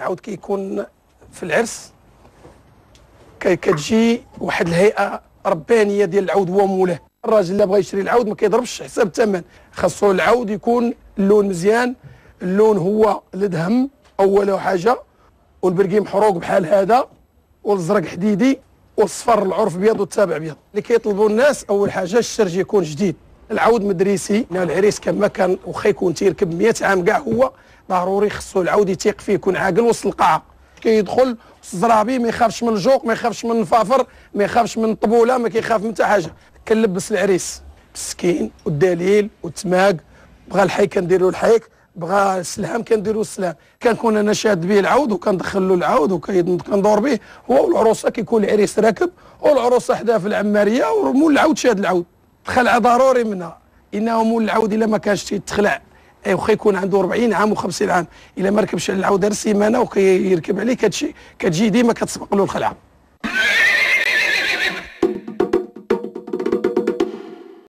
عاود كيكون في العرس كتجي واحد الهيئه ربانيه ديال العود هو مولاه الراجل اللي بغى يشري العود ما كيضربش حساب الثمن خاصو العود يكون اللون مزيان اللون هو الدهم اول حاجه والبرقي محروق بحال هذا والزرق حديدي والصفر العرف بيض والتابع بيض اللي كيطلبوا الناس اول حاجه الشرج يكون جديد العود مدريسي العريس كان ما كان وخا يكون تيركب 100 عام كاع هو ضروري خصو العود يتيق فيه يكون عاقل وسط القاعه كيدخل الزرابي ما يخافش من الجوق ما يخافش من الفافر ما يخافش من الطبوله ما كيخاف من حتى حاجه كنلبس العريس السكين والدليل والتماق بغى الحي كنديرو الحيك بغى السلام كنديرو السلام كنكون انا شاد به العود وكندخل له العود وكندور به هو والعروسه كيكون العريس راكب والعروسه حداه في العماريه ومول العود شاد العود تخلع ضروري منها انه مول العود الا ما كانش تخلع اي واخا يكون عنده 40 عام و50 عام الا ما ركبش على العود سيمانه وكيركب عليه كتجي ديما كتسبق له الخلعه